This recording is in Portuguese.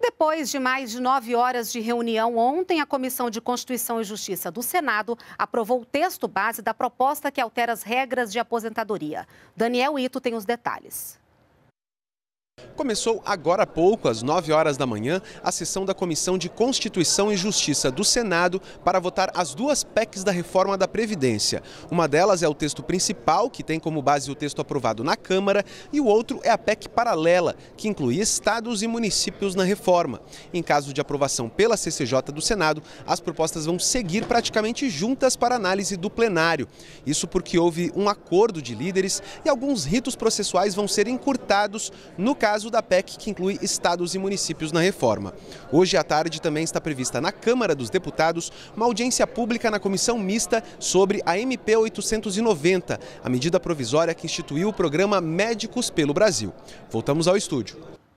Depois de mais de nove horas de reunião ontem, a Comissão de Constituição e Justiça do Senado aprovou o texto base da proposta que altera as regras de aposentadoria. Daniel Ito tem os detalhes. Começou agora há pouco, às 9 horas da manhã, a sessão da Comissão de Constituição e Justiça do Senado para votar as duas PECs da reforma da Previdência. Uma delas é o texto principal, que tem como base o texto aprovado na Câmara, e o outro é a PEC paralela, que inclui estados e municípios na reforma. Em caso de aprovação pela CCJ do Senado, as propostas vão seguir praticamente juntas para análise do plenário. Isso porque houve um acordo de líderes e alguns ritos processuais vão ser encurtados no caso caso da PEC que inclui estados e municípios na reforma. Hoje à tarde também está prevista na Câmara dos Deputados uma audiência pública na comissão mista sobre a MP 890, a medida provisória que instituiu o programa Médicos pelo Brasil. Voltamos ao estúdio.